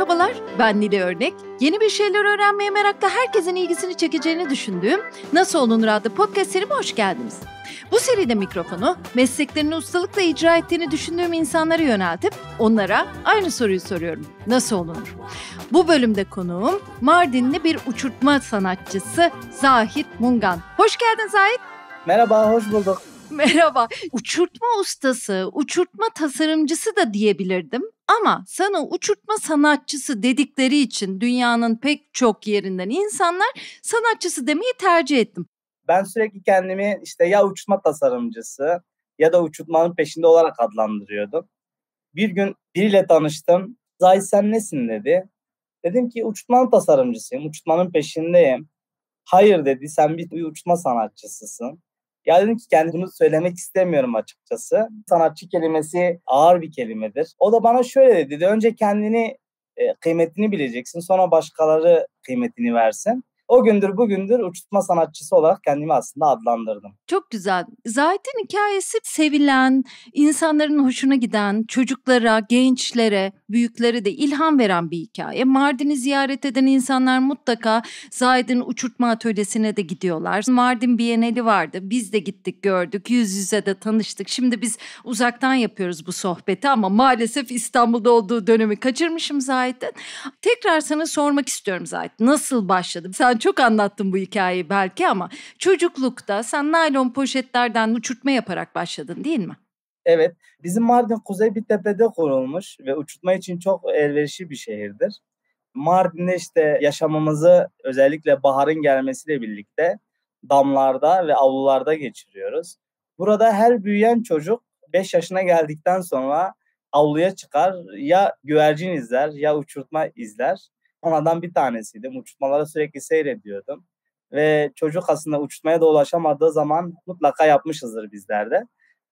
Merhabalar, ben Nile Örnek. Yeni bir şeyler öğrenmeye merakla herkesin ilgisini çekeceğini düşündüğüm Nasıl Olunur adlı podcast serime hoş geldiniz. Bu seride mikrofonu mesleklerini ustalıkla icra ettiğini düşündüğüm insanlara yöneltip onlara aynı soruyu soruyorum. Nasıl olunur? Bu bölümde konuğum Mardinli bir uçurtma sanatçısı Zahit Mungan. Hoş geldin Zahit. Merhaba, hoş bulduk. Merhaba. Uçurtma ustası, uçurtma tasarımcısı da diyebilirdim. Ama sana uçurtma sanatçısı dedikleri için dünyanın pek çok yerinden insanlar sanatçısı demeyi tercih ettim. Ben sürekli kendimi işte ya uçurtma tasarımcısı ya da uçurtmanın peşinde olarak adlandırıyordum. Bir gün biriyle tanıştım. Zay sen nesin dedi. Dedim ki uçurtmanın tasarımcısıyım, uçurtmanın peşindeyim. Hayır dedi sen bir uçurtma sanatçısısın. Ya dedim ki kendimi söylemek istemiyorum açıkçası. Sanatçı kelimesi ağır bir kelimedir. O da bana şöyle dedi. Önce kendini e, kıymetini bileceksin. Sonra başkaları kıymetini versin o gündür bugündür uçurtma sanatçısı olarak kendimi aslında adlandırdım. Çok güzel. Zahit'in hikayesi sevilen, insanların hoşuna giden, çocuklara, gençlere, büyüklere de ilham veren bir hikaye. Mardin'i ziyaret eden insanlar mutlaka Zahit'in uçurtma atölyesine de gidiyorlar. Mardin Bienali vardı. Biz de gittik gördük. Yüz yüze de tanıştık. Şimdi biz uzaktan yapıyoruz bu sohbeti ama maalesef İstanbul'da olduğu dönemi kaçırmışım Zahit'in. Tekrar sana sormak istiyorum Zahit. Nasıl başladı? Sen çok anlattım bu hikayeyi belki ama çocuklukta sen naylon poşetlerden uçurtma yaparak başladın değil mi? Evet. Bizim Mardin Kuzey bir tepede kurulmuş ve uçurtma için çok elverişli bir şehirdir. Mardin'de işte yaşamımızı özellikle baharın gelmesiyle birlikte damlarda ve avlularda geçiriyoruz. Burada her büyüyen çocuk 5 yaşına geldikten sonra avluya çıkar ya güvercin izler ya uçurtma izler onlardan bir tanesiydi. Uçurtmaları sürekli seyrediyordum. Ve çocuk aslında uçurtmaya da ulaşamadığı zaman mutlaka yapmışızdır bizlerde.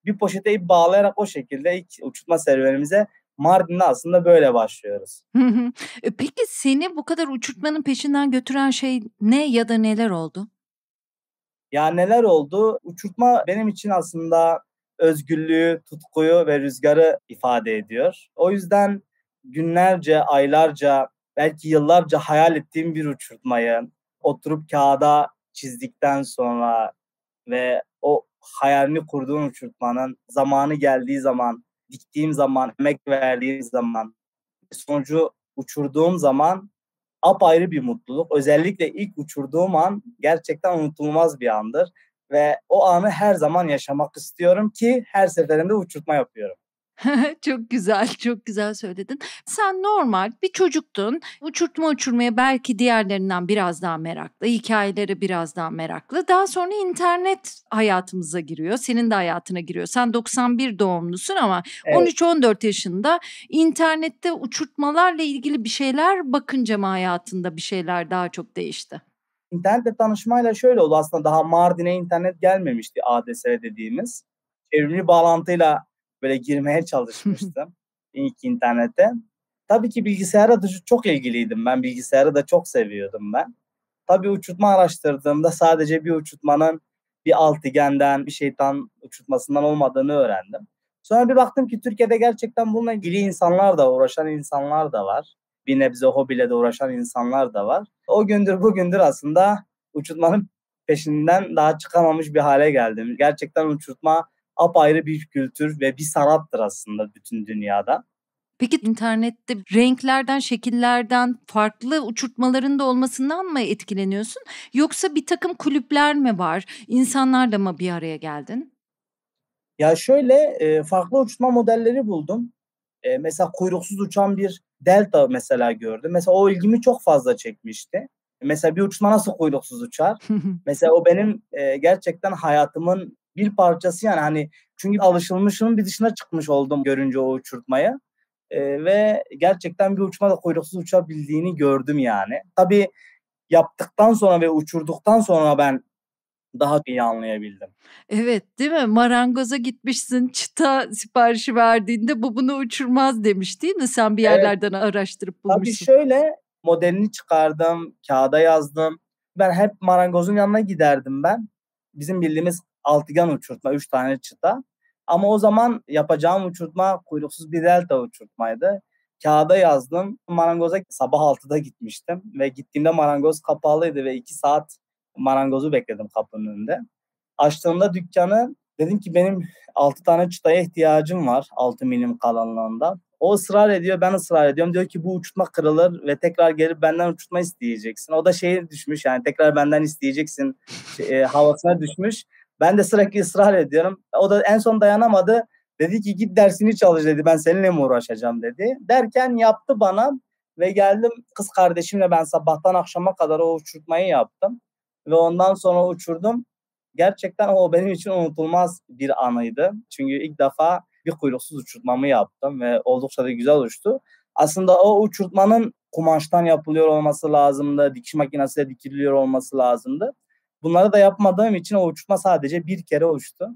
Bir poşete ip bağlayarak o şekilde ilk uçurtma serüvenimize Mardin'de aslında böyle başlıyoruz. E, peki seni bu kadar uçurtmanın peşinden götüren şey ne ya da neler oldu? Ya neler oldu? Uçurtma benim için aslında özgürlüğü, tutkuyu ve rüzgarı ifade ediyor. O yüzden günlerce, aylarca belki yıllarca hayal ettiğim bir uçurtmayı oturup kağıda çizdikten sonra ve o hayalini kurduğum uçurtmanın zamanı geldiği zaman, diktiğim zaman, emek verdiğim zaman, sonucu uçurduğum zaman apayrı bir mutluluk. Özellikle ilk uçurduğum an gerçekten unutulmaz bir andır. Ve o anı her zaman yaşamak istiyorum ki her seferinde uçurtma yapıyorum. çok güzel, çok güzel söyledin. Sen normal bir çocuktun. Uçurtma uçurmaya belki diğerlerinden biraz daha meraklı, hikayelere biraz daha meraklı. Daha sonra internet hayatımıza giriyor, senin de hayatına giriyor. Sen 91 doğumlusun ama evet. 13-14 yaşında internette uçurtmalarla ilgili bir şeyler bakınca mı hayatında bir şeyler daha çok değişti? İnternette tanışmayla şöyle oldu aslında daha Mardin'e internet gelmemişti ADSL dediğimiz. Çevrimli bağlantıyla böyle girmeye çalışmıştım ilk internete. Tabii ki bilgisayara da çok ilgiliydim ben. Bilgisayarı da çok seviyordum ben. Tabii uçurtma araştırdığımda sadece bir uçurtmanın bir altigenden, bir şeytan uçurtmasından olmadığını öğrendim. Sonra bir baktım ki Türkiye'de gerçekten bununla ilgili insanlar da, uğraşan insanlar da var. Bir nebze hobiyle de uğraşan insanlar da var. O gündür bugündür aslında uçurtmanın peşinden daha çıkamamış bir hale geldim. Gerçekten uçurtma apayrı bir kültür ve bir sanattır aslında bütün dünyada. Peki internette renklerden, şekillerden, farklı uçurtmaların da olmasından mı etkileniyorsun? Yoksa bir takım kulüpler mi var? İnsanlarla mı bir araya geldin? Ya şöyle e, farklı uçurtma modelleri buldum. E, mesela kuyruksuz uçan bir delta mesela gördüm. Mesela o ilgimi çok fazla çekmişti. E, mesela bir uçurtma nasıl kuyruksuz uçar? mesela o benim gerçekten hayatımın bir parçası yani hani çünkü alışılmışının bir dışına çıkmış oldum görünce o uçurtmaya. E, ve gerçekten bir uçmada kuyruksuz uçabildiğini gördüm yani. Tabii yaptıktan sonra ve uçurduktan sonra ben daha iyi anlayabildim. Evet değil mi? Marangoza gitmişsin çıta siparişi verdiğinde bu bunu uçurmaz demiş değil mi? Sen bir yerlerden evet. araştırıp bulmuşsun. Tabii şöyle modelini çıkardım, kağıda yazdım. Ben hep marangozun yanına giderdim ben. Bizim bildiğimiz altıgen uçurtma, üç tane çıta. Ama o zaman yapacağım uçurtma kuyruksuz bir delta uçurtmaydı. Kağıda yazdım. Marangoza sabah 6'da gitmiştim ve gittiğimde marangoz kapalıydı ve 2 saat marangozu bekledim kapının önünde. Açtığımda dükkanı dedim ki benim 6 tane çıtaya ihtiyacım var 6 milim kalınlığında. O ısrar ediyor, ben ısrar ediyorum. Diyor ki bu uçurtma kırılır ve tekrar gelip benden uçurtma isteyeceksin. O da şey düşmüş yani tekrar benden isteyeceksin şey, e, havasına düşmüş. Ben de sürekli ısrar ediyorum. O da en son dayanamadı. Dedi ki git dersini çalış dedi. Ben seninle mi uğraşacağım dedi. Derken yaptı bana ve geldim kız kardeşimle ben sabahtan akşama kadar o uçurtmayı yaptım. Ve ondan sonra uçurdum. Gerçekten o benim için unutulmaz bir anıydı. Çünkü ilk defa bir kuyruksuz uçurtmamı yaptım ve oldukça da güzel uçtu. Aslında o uçurtmanın kumaştan yapılıyor olması lazımdı. Dikiş makinesiyle dikiliyor olması lazımdı. Bunları da yapmadığım için o uçma sadece bir kere uçtu.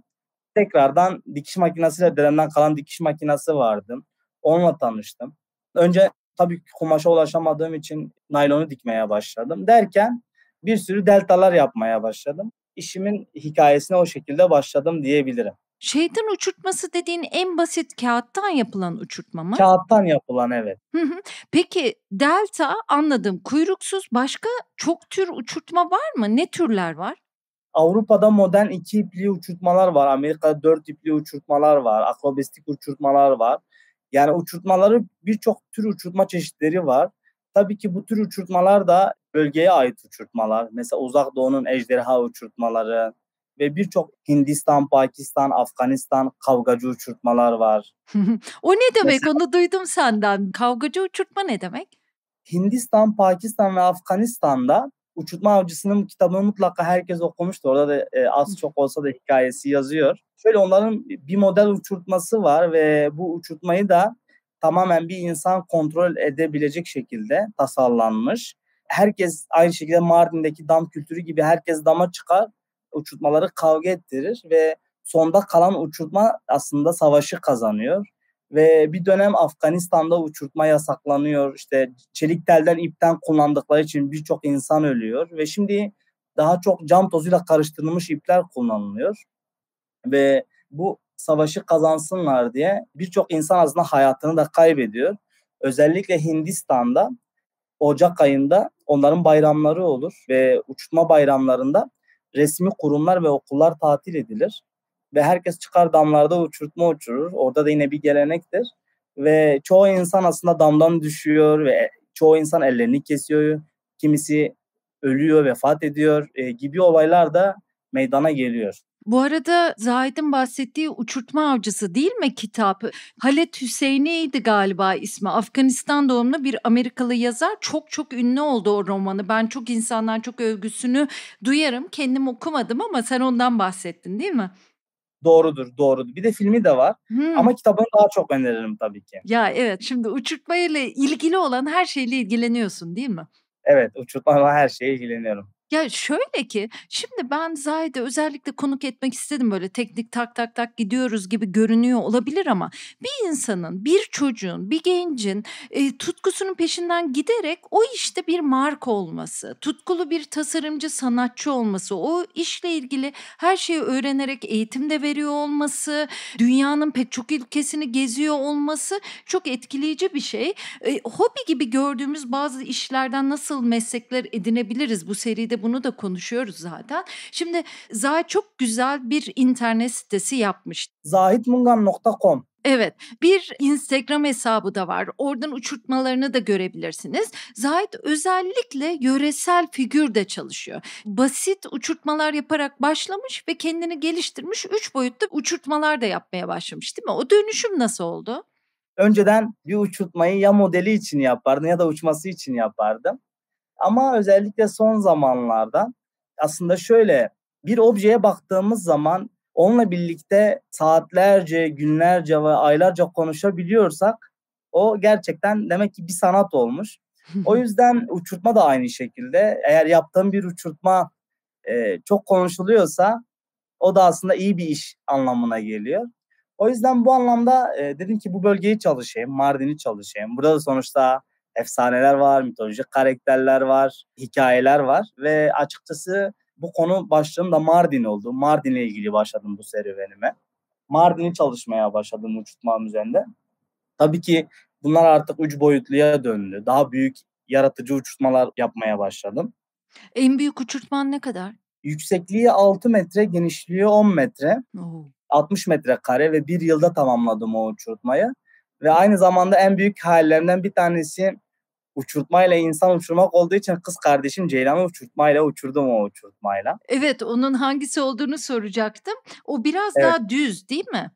Tekrardan dikiş makinesiyle dedemden kalan dikiş makinesi vardı. Onunla tanıştım. Önce tabii kumaşa ulaşamadığım için naylonu dikmeye başladım. Derken bir sürü deltalar yapmaya başladım. İşimin hikayesine o şekilde başladım diyebilirim. Şeytan uçurtması dediğin en basit kağıttan yapılan uçurtma mı? Kağıttan yapılan evet. Peki delta anladım kuyruksuz başka çok tür uçurtma var mı? Ne türler var? Avrupa'da modern iki ipli uçurtmalar var. Amerika'da dört ipli uçurtmalar var. Akrobestik uçurtmalar var. Yani uçurtmaları birçok tür uçurtma çeşitleri var. Tabii ki bu tür uçurtmalar da bölgeye ait uçurtmalar. Mesela uzak doğunun ejderha uçurtmaları, ve birçok Hindistan, Pakistan, Afganistan kavgacı uçurtmalar var. o ne demek? Mesela, Onu duydum senden. Kavgacı uçurtma ne demek? Hindistan, Pakistan ve Afganistan'da Uçurtma Avcısı'nın kitabını mutlaka herkes okumuştur. Orada da e, az çok olsa da hikayesi yazıyor. Şöyle onların bir model uçurtması var ve bu uçurtmayı da tamamen bir insan kontrol edebilecek şekilde tasarlanmış. Herkes aynı şekilde Mardin'deki dam kültürü gibi herkes dama çıkar uçurtmaları kavga ettirir ve sonda kalan uçurtma aslında savaşı kazanıyor. Ve bir dönem Afganistan'da uçurtma yasaklanıyor. İşte çelik telden ipten kullandıkları için birçok insan ölüyor. Ve şimdi daha çok cam tozuyla karıştırılmış ipler kullanılıyor. Ve bu savaşı kazansınlar diye birçok insan aslında hayatını da kaybediyor. Özellikle Hindistan'da Ocak ayında onların bayramları olur ve uçurtma bayramlarında resmi kurumlar ve okullar tatil edilir. Ve herkes çıkar damlarda uçurtma uçurur. Orada da yine bir gelenektir. Ve çoğu insan aslında damdan düşüyor ve çoğu insan ellerini kesiyor. Kimisi ölüyor, vefat ediyor e, gibi olaylar da meydana geliyor. Bu arada Zahid'in bahsettiği uçurtma avcısı değil mi kitap? Halet Hüseyin'iydi galiba ismi. Afganistan doğumlu bir Amerikalı yazar. Çok çok ünlü oldu o romanı. Ben çok insandan çok övgüsünü duyarım. Kendim okumadım ama sen ondan bahsettin değil mi? Doğrudur, doğrudur. Bir de filmi de var. Hmm. Ama kitabını daha çok öneririm tabii ki. Ya evet, şimdi uçurtmayla ilgili olan her şeyle ilgileniyorsun değil mi? Evet, uçurtmayla her şeye ilgileniyorum. Ya şöyle ki şimdi ben Zahide özellikle konuk etmek istedim böyle teknik tak tak tak gidiyoruz gibi görünüyor olabilir ama bir insanın, bir çocuğun, bir gencin e, tutkusunun peşinden giderek o işte bir marka olması, tutkulu bir tasarımcı, sanatçı olması, o işle ilgili her şeyi öğrenerek eğitim de veriyor olması, dünyanın pek çok ülkesini geziyor olması çok etkileyici bir şey. E, hobi gibi gördüğümüz bazı işlerden nasıl meslekler edinebiliriz bu seride bunu da konuşuyoruz zaten. Şimdi Zahit çok güzel bir internet sitesi yapmış. zahitmungan.com Evet bir Instagram hesabı da var oradan uçurtmalarını da görebilirsiniz. Zahit özellikle yöresel figür de çalışıyor. Basit uçurtmalar yaparak başlamış ve kendini geliştirmiş üç boyutlu uçurtmalar da yapmaya başlamış değil mi? O dönüşüm nasıl oldu? Önceden bir uçurtmayı ya modeli için yapardım ya da uçması için yapardım. Ama özellikle son zamanlarda aslında şöyle bir objeye baktığımız zaman onunla birlikte saatlerce, günlerce ve aylarca konuşabiliyorsak o gerçekten demek ki bir sanat olmuş. O yüzden uçurtma da aynı şekilde. Eğer yaptığım bir uçurtma e, çok konuşuluyorsa o da aslında iyi bir iş anlamına geliyor. O yüzden bu anlamda e, dedim ki bu bölgeyi çalışayım, Mardin'i çalışayım. Burada da sonuçta efsaneler var, mitolojik karakterler var, hikayeler var ve açıkçası bu konu başlığım da Mardin oldu. Mardin'le ilgili başladım bu serüvenime. Mardin'i çalışmaya başladım uçurtmam üzerinde. Tabii ki bunlar artık üç boyutluya döndü. Daha büyük yaratıcı uçurtmalar yapmaya başladım. En büyük uçurtman ne kadar? Yüksekliği 6 metre, genişliği 10 metre. Oo. 60 metre kare ve bir yılda tamamladım o uçurtmayı. Ve aynı zamanda en büyük hayallerimden bir tanesi uçurtmayla insan uçurmak olduğu için kız kardeşim Ceylan'ı uçurtmayla uçurdum o uçurtmayla. Evet onun hangisi olduğunu soracaktım. O biraz evet. daha düz değil mi?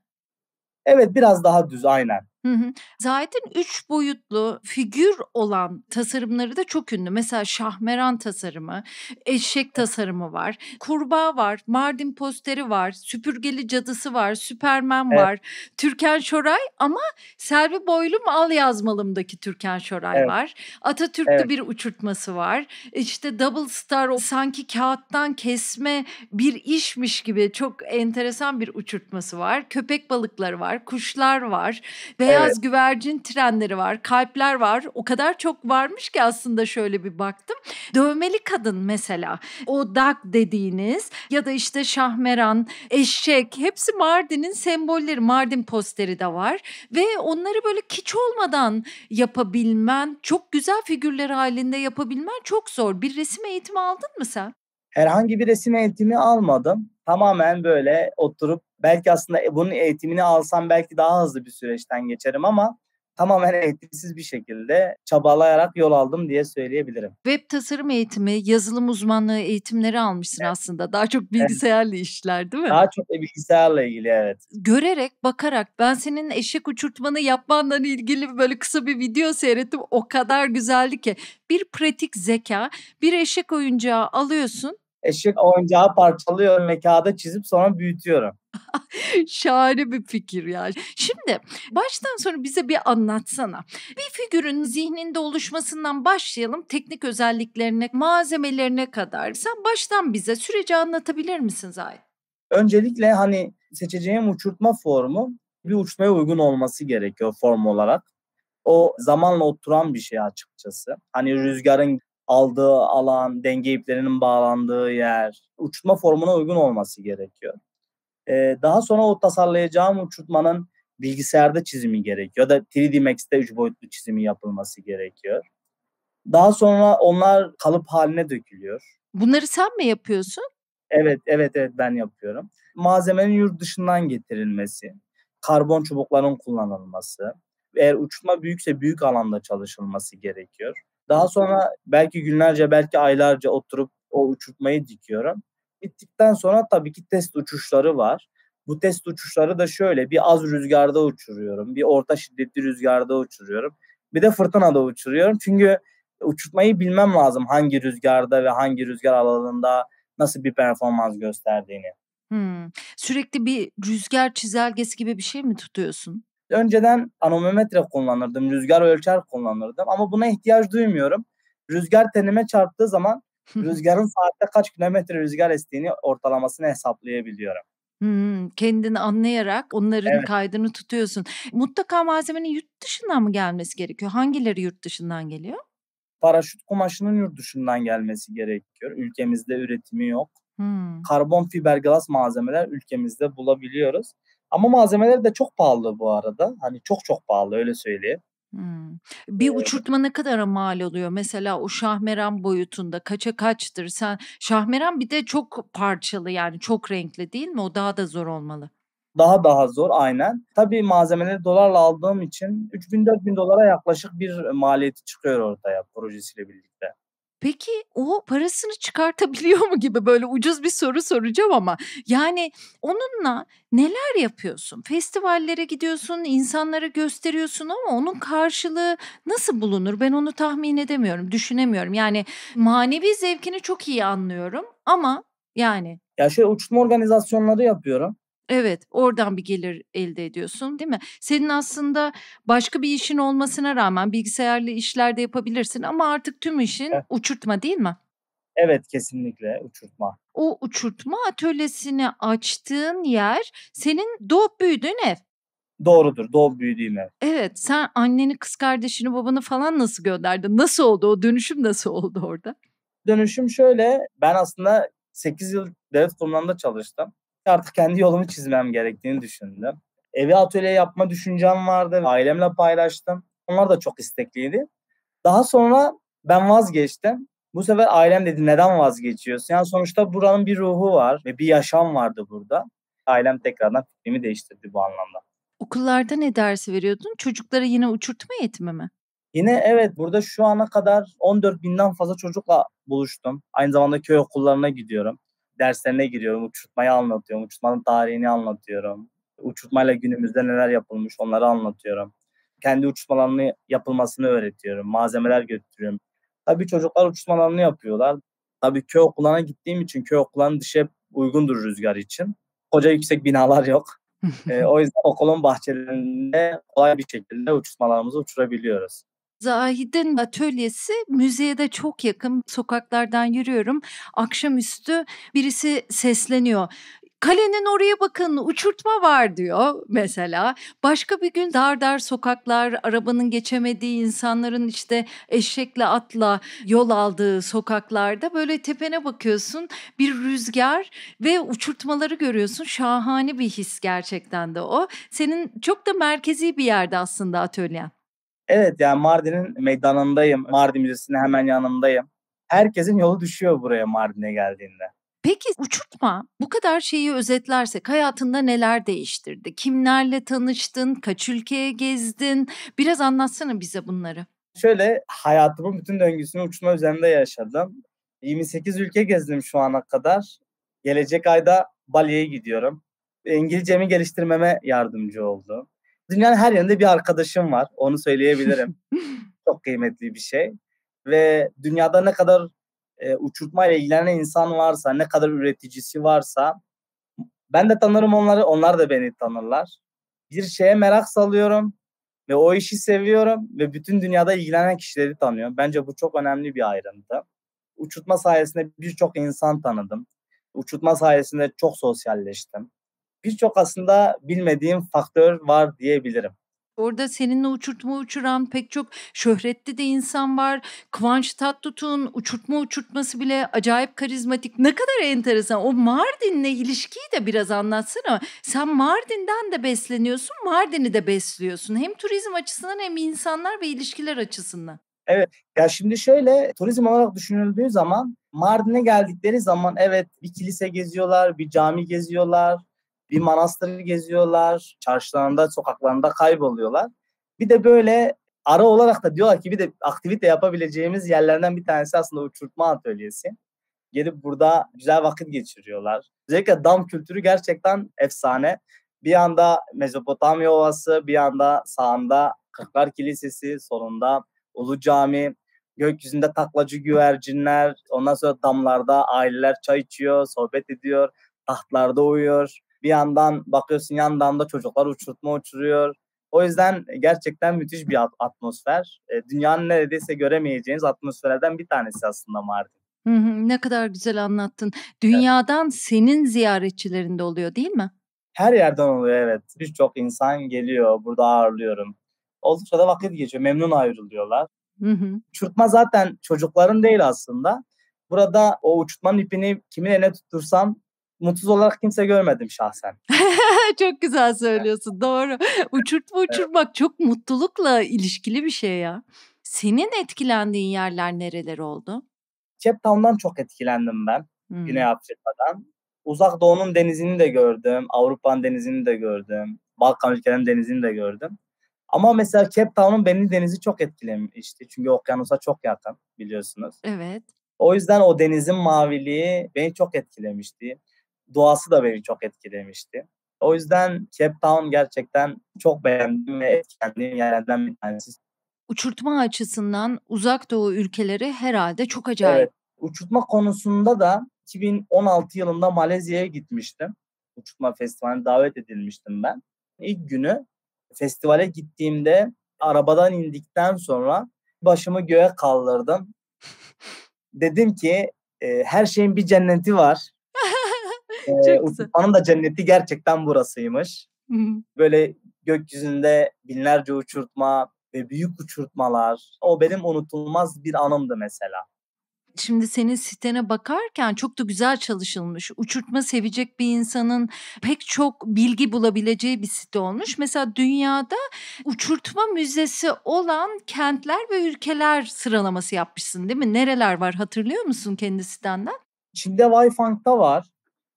Evet biraz daha düz aynen. Hı hı. Zahit'in üç boyutlu figür olan tasarımları da çok ünlü. Mesela şahmeran tasarımı, eşek tasarımı var, kurbağa var, Mardin posteri var, süpürgeli cadısı var, Süpermen evet. var, Türkan Şoray ama Selvi Boylum al yazmalımdaki Türkan Şoray evet. var. Atatürk'lü evet. bir uçurtması var. İşte Double Star o sanki kağıttan kesme bir işmiş gibi çok enteresan bir uçurtması var. Köpek balıkları var, kuşlar var. ve beyaz evet. güvercin trenleri var, kalpler var. O kadar çok varmış ki aslında şöyle bir baktım. Dövmeli kadın mesela. O dak dediğiniz ya da işte şahmeran, eşek hepsi Mardin'in sembolleri. Mardin posteri de var ve onları böyle kiç olmadan yapabilmen, çok güzel figürler halinde yapabilmen çok zor. Bir resim eğitimi aldın mı sen? Herhangi bir resim eğitimi almadım. Tamamen böyle oturup Belki aslında e, bunun eğitimini alsam belki daha hızlı bir süreçten geçerim ama tamamen eğitimsiz bir şekilde çabalayarak yol aldım diye söyleyebilirim. Web tasarım eğitimi, yazılım uzmanlığı eğitimleri almışsın evet. aslında. Daha çok bilgisayarla evet. işler değil mi? Daha çok bilgisayarla ilgili evet. Görerek, bakarak ben senin eşek uçurtmanı yapmanla ilgili böyle kısa bir video seyrettim. O kadar güzeldi ki. Bir pratik zeka, bir eşek oyuncağı alıyorsun eşek oyuncağı parçalıyorum ve kağıda çizip sonra büyütüyorum. Şahane bir fikir yani. Şimdi baştan sonra bize bir anlatsana. Bir figürün zihninde oluşmasından başlayalım teknik özelliklerine, malzemelerine kadar. Sen baştan bize süreci anlatabilir misin Zahit? Öncelikle hani seçeceğim uçurtma formu bir uçmaya uygun olması gerekiyor form olarak. O zamanla oturan bir şey açıkçası. Hani rüzgarın aldığı alan, denge iplerinin bağlandığı yer, uçurtma formuna uygun olması gerekiyor. Ee, daha sonra o tasarlayacağım uçurtmanın bilgisayarda çizimi gerekiyor ya da 3D Max'te 3 boyutlu çizimi yapılması gerekiyor. Daha sonra onlar kalıp haline dökülüyor. Bunları sen mi yapıyorsun? Evet, evet, evet ben yapıyorum. Malzemenin yurt dışından getirilmesi, karbon çubukların kullanılması, eğer uçurtma büyükse büyük alanda çalışılması gerekiyor. Daha sonra belki günlerce belki aylarca oturup o uçurtmayı dikiyorum. Bittikten sonra tabii ki test uçuşları var. Bu test uçuşları da şöyle bir az rüzgarda uçuruyorum. Bir orta şiddetli rüzgarda uçuruyorum. Bir de fırtınada uçuruyorum. Çünkü uçurtmayı bilmem lazım hangi rüzgarda ve hangi rüzgar alanında nasıl bir performans gösterdiğini. Hmm. Sürekli bir rüzgar çizelgesi gibi bir şey mi tutuyorsun? Önceden anemometre kullanırdım, rüzgar ölçer kullanırdım ama buna ihtiyaç duymuyorum. Rüzgar tenime çarptığı zaman rüzgarın saatte kaç kilometre rüzgar estiğini ortalamasını hesaplayabiliyorum. Hmm, kendini anlayarak onların evet. kaydını tutuyorsun. Mutlaka malzemenin yurt dışından mı gelmesi gerekiyor? Hangileri yurt dışından geliyor? Paraşüt kumaşının yurt dışından gelmesi gerekiyor. Ülkemizde üretimi yok. Hmm. Karbon fiberglas malzemeler ülkemizde bulabiliyoruz. Ama malzemeler de çok pahalı bu arada. Hani çok çok pahalı öyle söyleyeyim. Hmm. Bir evet. uçurtma ne kadar mal oluyor? Mesela o şahmeran boyutunda kaça kaçtır? Sen şahmeran bir de çok parçalı yani çok renkli değil mi? O daha da zor olmalı. Daha daha zor aynen. Tabii malzemeleri dolarla aldığım için 3000-4000 dolara yaklaşık bir maliyeti çıkıyor ortaya projesiyle birlikte o parasını çıkartabiliyor mu gibi böyle ucuz bir soru soracağım ama yani onunla neler yapıyorsun? Festivallere gidiyorsun, insanlara gösteriyorsun ama onun karşılığı nasıl bulunur? Ben onu tahmin edemiyorum, düşünemiyorum. Yani manevi zevkini çok iyi anlıyorum ama yani ya şöyle uçma organizasyonları yapıyorum. Evet, oradan bir gelir elde ediyorsun, değil mi? Senin aslında başka bir işin olmasına rağmen bilgisayarlı işler de yapabilirsin ama artık tüm işin evet. uçurtma değil mi? Evet, kesinlikle uçurtma. O uçurtma atölyesini açtığın yer senin doğup büyüdüğün ev. Doğrudur. Doğup büyüdüğüm ev. Evet. Sen anneni, kız kardeşini, babanı falan nasıl gönderdin? Nasıl oldu? O dönüşüm nasıl oldu orada? Dönüşüm şöyle. Ben aslında 8 yıl devlet kurumlarında çalıştım artık kendi yolumu çizmem gerektiğini düşündüm. Evi atölye yapma düşüncem vardı. Ailemle paylaştım. Onlar da çok istekliydi. Daha sonra ben vazgeçtim. Bu sefer ailem dedi neden vazgeçiyorsun? Yani sonuçta buranın bir ruhu var ve bir yaşam vardı burada. Ailem tekrardan fikrimi değiştirdi bu anlamda. Okullarda ne dersi veriyordun? Çocuklara yine uçurtma eğitimi mi? Yine evet burada şu ana kadar 14 binden fazla çocukla buluştum. Aynı zamanda köy okullarına gidiyorum derslerine giriyorum. Uçurtmayı anlatıyorum. Uçurtmanın tarihini anlatıyorum. Uçurtmayla günümüzde neler yapılmış onları anlatıyorum. Kendi uçurtmalarını yapılmasını öğretiyorum. Malzemeler götürüyorum. Tabii çocuklar uçurtmalarını yapıyorlar. Tabii köy okuluna gittiğim için köy okulun dışı hep uygundur rüzgar için. Koca yüksek binalar yok. e, o yüzden okulun bahçelerinde kolay bir şekilde uçurtmalarımızı uçurabiliyoruz. Zahid'in atölyesi müzeye de çok yakın. Sokaklardan yürüyorum. Akşamüstü birisi sesleniyor kalenin oraya bakın uçurtma var diyor mesela. Başka bir gün dar dar sokaklar, arabanın geçemediği insanların işte eşekle atla yol aldığı sokaklarda böyle tepene bakıyorsun bir rüzgar ve uçurtmaları görüyorsun. Şahane bir his gerçekten de o. Senin çok da merkezi bir yerde aslında atölyen. Evet yani Mardin'in meydanındayım. Mardin Müzesi'nin hemen yanındayım. Herkesin yolu düşüyor buraya Mardin'e geldiğinde. Peki uçurtma bu kadar şeyi özetlersek hayatında neler değiştirdi? Kimlerle tanıştın? Kaç ülkeye gezdin? Biraz anlatsana bize bunları. Şöyle hayatımın bütün döngüsünü uçurtma üzerinde yaşadım. 28 ülke gezdim şu ana kadar. Gelecek ayda Bali'ye gidiyorum. İngilizcemi geliştirmeme yardımcı oldu. Dünyanın her yerinde bir arkadaşım var. Onu söyleyebilirim. Çok kıymetli bir şey. Ve dünyada ne kadar e, uçurtma ile ilgilenen insan varsa, ne kadar üreticisi varsa ben de tanırım onları, onlar da beni tanırlar. Bir şeye merak salıyorum ve o işi seviyorum ve bütün dünyada ilgilenen kişileri tanıyorum. Bence bu çok önemli bir ayrıntı. Uçurtma sayesinde birçok insan tanıdım. Uçurtma sayesinde çok sosyalleştim birçok aslında bilmediğim faktör var diyebilirim. Orada seninle uçurtma uçuran pek çok şöhretli de insan var. Kıvanç Tatlıtuğ'un uçurtma uçurtması bile acayip karizmatik. Ne kadar enteresan. O Mardin'le ilişkiyi de biraz anlatsana. Sen Mardin'den de besleniyorsun, Mardin'i de besliyorsun. Hem turizm açısından hem insanlar ve ilişkiler açısından. Evet. Ya şimdi şöyle turizm olarak düşünüldüğü zaman Mardin'e geldikleri zaman evet bir kilise geziyorlar, bir cami geziyorlar, bir manastır geziyorlar, çarşılarında, sokaklarında kayboluyorlar. Bir de böyle ara olarak da diyorlar ki bir de aktivite yapabileceğimiz yerlerden bir tanesi aslında uçurtma atölyesi. Gelip burada güzel vakit geçiriyorlar. Özellikle dam kültürü gerçekten efsane. Bir yanda Mezopotamya Ovası, bir yanda sağında Kırklar Kilisesi, sonunda Ulu Cami, gökyüzünde taklacı güvercinler, ondan sonra damlarda aileler çay içiyor, sohbet ediyor, tahtlarda uyuyor. Bir yandan bakıyorsun yandan da çocuklar uçurtma uçuruyor. O yüzden gerçekten müthiş bir atmosfer. E, dünyanın neredeyse göremeyeceğiniz atmosferlerden bir tanesi aslında Mardin. Hı hı, ne kadar güzel anlattın. Dünyadan evet. senin ziyaretçilerinde oluyor değil mi? Her yerden oluyor evet. Birçok insan geliyor. Burada ağırlıyorum. Oldukça da vakit geçiyor. Memnun ayrılıyorlar. Hı hı. Uçurtma zaten çocukların değil aslında. Burada o uçurtmanın ipini kimin eline tutursam mutsuz olarak kimse görmedim şahsen. çok güzel söylüyorsun doğru. Uçurtma uçurmak çok mutlulukla ilişkili bir şey ya. Senin etkilendiğin yerler nereler oldu? Cape Town'dan çok etkilendim ben. Hmm. Güney Afrika'dan. Uzak Doğu'nun denizini de gördüm. Avrupa'nın denizini de gördüm. Balkan ülkelerinin denizini de gördüm. Ama mesela Cape Town'un beni denizi çok etkilemişti. Çünkü okyanusa çok yakın biliyorsunuz. Evet. O yüzden o denizin maviliği beni çok etkilemişti doğası da beni çok etkilemişti. O yüzden Cape Town gerçekten çok beğendiğim, ve etkilendiğim yerlerden bir tanesi. Uçurtma açısından uzak doğu ülkeleri herhalde çok acayip. Evet, uçurtma konusunda da 2016 yılında Malezya'ya gitmiştim. Uçurtma Festivali'ne davet edilmiştim ben. İlk günü festivale gittiğimde arabadan indikten sonra başımı göğe kaldırdım. Dedim ki e, her şeyin bir cenneti var. Ee, da cenneti gerçekten burasıymış. Böyle gökyüzünde binlerce uçurtma ve büyük uçurtmalar. O benim unutulmaz bir anımdı mesela. Şimdi senin sitene bakarken çok da güzel çalışılmış. Uçurtma sevecek bir insanın pek çok bilgi bulabileceği bir site olmuş. Mesela dünyada uçurtma müzesi olan kentler ve ülkeler sıralaması yapmışsın değil mi? Nereler var hatırlıyor musun kendi sitenden? Çin'de Wayfang'da var.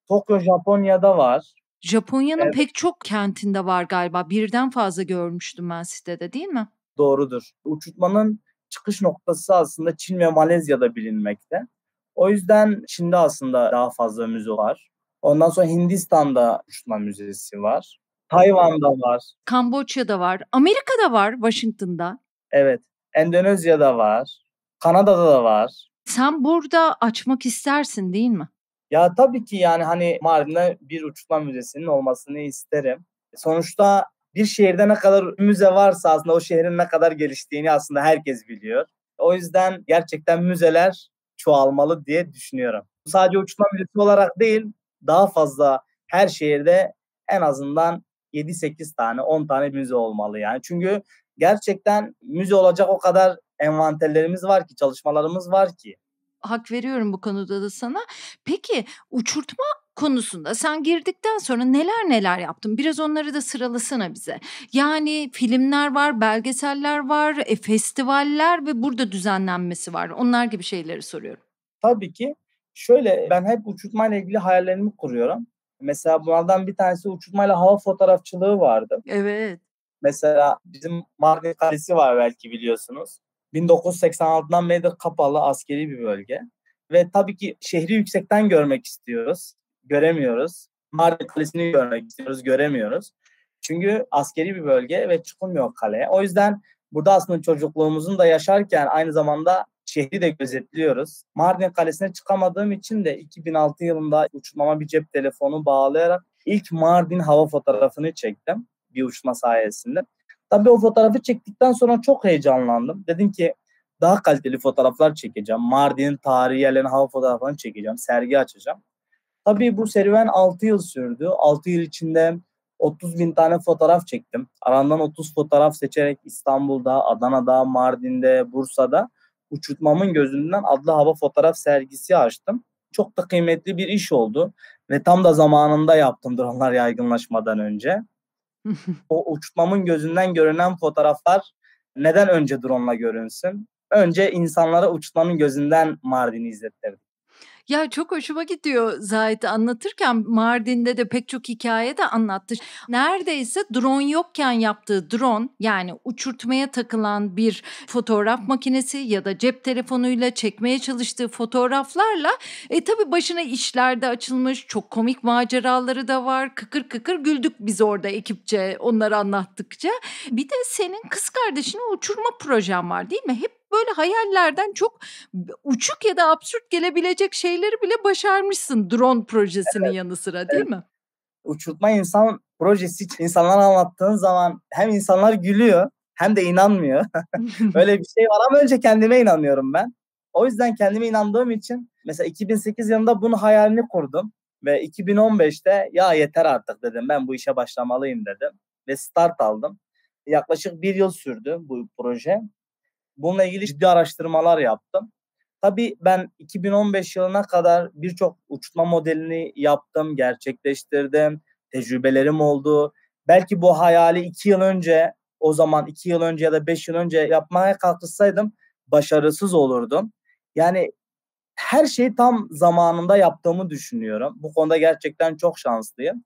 Tokyo Japonya'da var. Japonya'nın evet. pek çok kentinde var galiba. Birden fazla görmüştüm ben sitede değil mi? Doğrudur. Uçurtmanın çıkış noktası aslında Çin ve Malezya'da bilinmekte. O yüzden Çin'de aslında daha fazla müze var. Ondan sonra Hindistan'da uçurtma müzesi var. Tayvan'da var. Kamboçya'da var. Amerika'da var, Washington'da. Evet. Endonezya'da var. Kanada'da da var. Sen burada açmak istersin değil mi? Ya tabii ki yani hani Mardin'de bir uçurtma müzesinin olmasını isterim. Sonuçta bir şehirde ne kadar müze varsa aslında o şehrin ne kadar geliştiğini aslında herkes biliyor. O yüzden gerçekten müzeler çoğalmalı diye düşünüyorum. Sadece uçurtma müzesi olarak değil daha fazla her şehirde en azından 7-8 tane 10 tane müze olmalı yani. Çünkü gerçekten müze olacak o kadar envanterlerimiz var ki çalışmalarımız var ki hak veriyorum bu konuda da sana. Peki uçurtma konusunda sen girdikten sonra neler neler yaptın? Biraz onları da sıralasana bize. Yani filmler var, belgeseller var, e, festivaller ve burada düzenlenmesi var. Onlar gibi şeyleri soruyorum. Tabii ki. Şöyle ben hep uçurtma ile ilgili hayallerimi kuruyorum. Mesela bunlardan bir tanesi uçurtma ile hava fotoğrafçılığı vardı. Evet. Mesela bizim Mardin Kalesi var belki biliyorsunuz. 1986'dan beridir kapalı askeri bir bölge. Ve tabii ki şehri yüksekten görmek istiyoruz. Göremiyoruz. Mardin Kalesi'ni görmek istiyoruz. Göremiyoruz. Çünkü askeri bir bölge ve çıkılmıyor kaleye. O yüzden burada aslında çocukluğumuzun da yaşarken aynı zamanda şehri de gözetliyoruz. Mardin Kalesi'ne çıkamadığım için de 2006 yılında uçurmama bir cep telefonu bağlayarak ilk Mardin hava fotoğrafını çektim bir uçma sayesinde. Tabii o fotoğrafı çektikten sonra çok heyecanlandım. Dedim ki daha kaliteli fotoğraflar çekeceğim. Mardin'in tarihi yerlerine hava fotoğraflarını çekeceğim. Sergi açacağım. Tabii bu serüven 6 yıl sürdü. 6 yıl içinde 30 bin tane fotoğraf çektim. Arandan 30 fotoğraf seçerek İstanbul'da, Adana'da, Mardin'de, Bursa'da uçurtmamın gözünden adlı hava fotoğraf sergisi açtım. Çok da kıymetli bir iş oldu ve tam da zamanında yaptım dronlar yaygınlaşmadan önce o uçmamın gözünden görünen fotoğraflar neden önce drone'la görünsün? Önce insanlara uçmanın gözünden Mardin'i izlettirdik. Ya çok hoşuma gidiyor Zahit anlatırken Mardin'de de pek çok hikaye de anlattı. Neredeyse drone yokken yaptığı drone yani uçurtmaya takılan bir fotoğraf makinesi ya da cep telefonuyla çekmeye çalıştığı fotoğraflarla e tabi başına işlerde açılmış çok komik maceraları da var. Kıkır kıkır güldük biz orada ekipçe onları anlattıkça. Bir de senin kız kardeşini uçurma projen var değil mi? Hep böyle hayallerden çok uçuk ya da absürt gelebilecek şeyleri bile başarmışsın drone projesinin evet. yanı sıra değil evet. mi? Uçurtma insan projesi için insanlara anlattığın zaman hem insanlar gülüyor hem de inanmıyor. Böyle bir şey var ama önce kendime inanıyorum ben. O yüzden kendime inandığım için mesela 2008 yılında bunu hayalini kurdum ve 2015'te ya yeter artık dedim ben bu işe başlamalıyım dedim ve start aldım. Yaklaşık bir yıl sürdü bu proje. Bununla ilgili ciddi araştırmalar yaptım. Tabii ben 2015 yılına kadar birçok uçma modelini yaptım, gerçekleştirdim. Tecrübelerim oldu. Belki bu hayali 2 yıl önce, o zaman 2 yıl önce ya da 5 yıl önce yapmaya kalkışsaydım başarısız olurdum. Yani her şeyi tam zamanında yaptığımı düşünüyorum. Bu konuda gerçekten çok şanslıyım.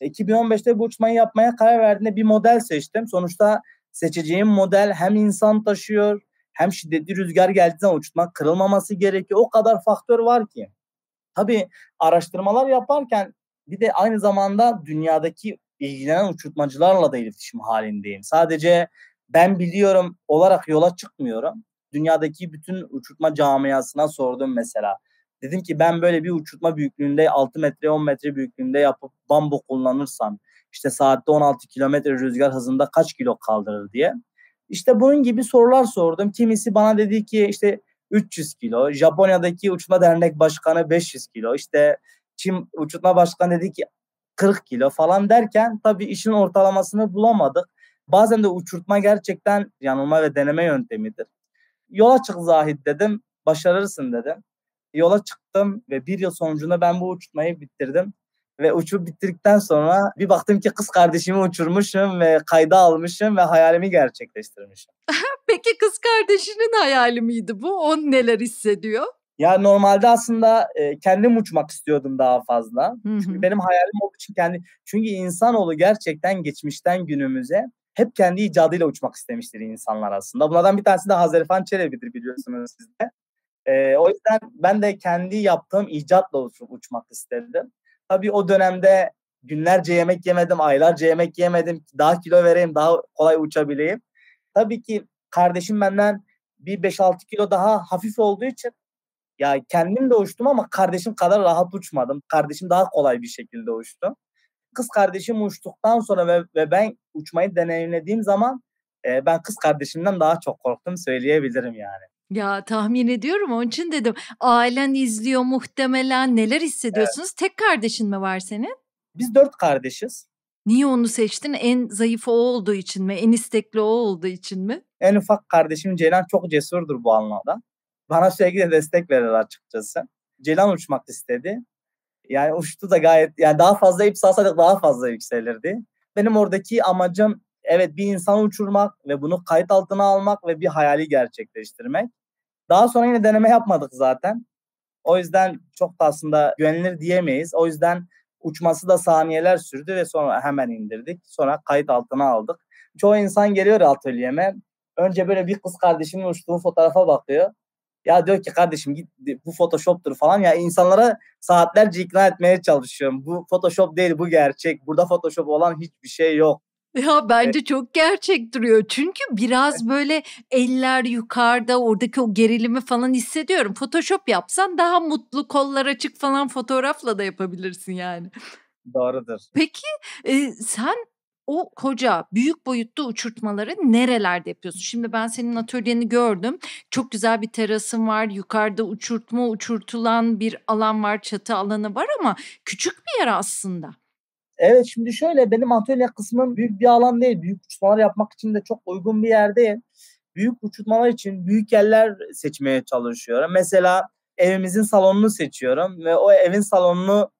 2015'te bu uçmayı yapmaya karar verdiğimde bir model seçtim. Sonuçta seçeceğim model hem insan taşıyor hem şiddetli rüzgar geldiği zaman uçurtmanın kırılmaması gerekiyor. O kadar faktör var ki. Tabii araştırmalar yaparken bir de aynı zamanda dünyadaki ilgilenen uçurtmacılarla da iletişim halindeyim. Sadece ben biliyorum olarak yola çıkmıyorum. Dünyadaki bütün uçurtma camiasına sordum mesela. Dedim ki ben böyle bir uçurtma büyüklüğünde 6 metre 10 metre büyüklüğünde yapıp bambu kullanırsam işte saatte 16 kilometre rüzgar hızında kaç kilo kaldırır diye. İşte bunun gibi sorular sordum. Kimisi bana dedi ki işte 300 kilo, Japonya'daki uçma dernek başkanı 500 kilo, işte Çin uçurtma başkanı dedi ki 40 kilo falan derken tabii işin ortalamasını bulamadık. Bazen de uçurtma gerçekten yanılma ve deneme yöntemidir. Yola çık Zahid dedim, başarırsın dedim. Yola çıktım ve bir yıl sonucunda ben bu uçurtmayı bitirdim. Ve uçup bitirdikten sonra bir baktım ki kız kardeşimi uçurmuşum ve kayda almışım ve hayalimi gerçekleştirmişim. Peki kız kardeşinin hayali miydi bu? O neler hissediyor? Ya normalde aslında e, kendim uçmak istiyordum daha fazla. Çünkü benim hayalim olduğu için kendi çünkü insanoğlu gerçekten geçmişten günümüze hep kendi icadıyla uçmak istemiştir insanlar aslında. Bunlardan bir tanesi de Hazarifan Çelebi'dir biliyorsunuz siz de. E, o yüzden ben de kendi yaptığım icatla uçmak istedim. Tabii o dönemde günlerce yemek yemedim, aylarca yemek yemedim. Daha kilo vereyim, daha kolay uçabileyim. Tabii ki kardeşim benden bir 5-6 kilo daha hafif olduğu için ya kendim de uçtum ama kardeşim kadar rahat uçmadım. Kardeşim daha kolay bir şekilde uçtu. Kız kardeşim uçtuktan sonra ve, ve ben uçmayı deneyimlediğim zaman e, ben kız kardeşimden daha çok korktum söyleyebilirim yani. Ya tahmin ediyorum onun için dedim. Ailen izliyor muhtemelen neler hissediyorsunuz? Evet. Tek kardeşin mi var senin? Biz dört kardeşiz. Niye onu seçtin? En zayıf o olduğu için mi? En istekli o olduğu için mi? En ufak kardeşim Ceylan çok cesurdur bu anlamda. Bana sürekli de destek verir açıkçası. Ceylan uçmak istedi. Yani uçtu da gayet yani daha fazla ip salsaydık daha fazla yükselirdi. Benim oradaki amacım evet bir insan uçurmak ve bunu kayıt altına almak ve bir hayali gerçekleştirmek. Daha sonra yine deneme yapmadık zaten. O yüzden çok da aslında güvenilir diyemeyiz. O yüzden uçması da saniyeler sürdü ve sonra hemen indirdik. Sonra kayıt altına aldık. Çoğu insan geliyor atölyeme. Önce böyle bir kız kardeşimin uçtuğu fotoğrafa bakıyor. Ya diyor ki kardeşim git bu photoshop'tur falan. Ya insanlara saatlerce ikna etmeye çalışıyorum. Bu photoshop değil bu gerçek. Burada photoshop olan hiçbir şey yok. Ya bence evet. çok gerçek duruyor. Çünkü biraz böyle eller yukarıda oradaki o gerilimi falan hissediyorum. Photoshop yapsan daha mutlu kollar açık falan fotoğrafla da yapabilirsin yani. Doğrudur. Peki e, sen o koca büyük boyutlu uçurtmaları nerelerde yapıyorsun? Şimdi ben senin atölyeni gördüm. Çok güzel bir terasın var. Yukarıda uçurtma uçurtulan bir alan var, çatı alanı var ama küçük bir yer aslında. Evet şimdi şöyle benim atölye kısmım büyük bir alan değil. Büyük uçurtmalar yapmak için de çok uygun bir yerdeyim. Büyük uçurtmalar için büyük yerler seçmeye çalışıyorum. Mesela evimizin salonunu seçiyorum ve o evin salonunu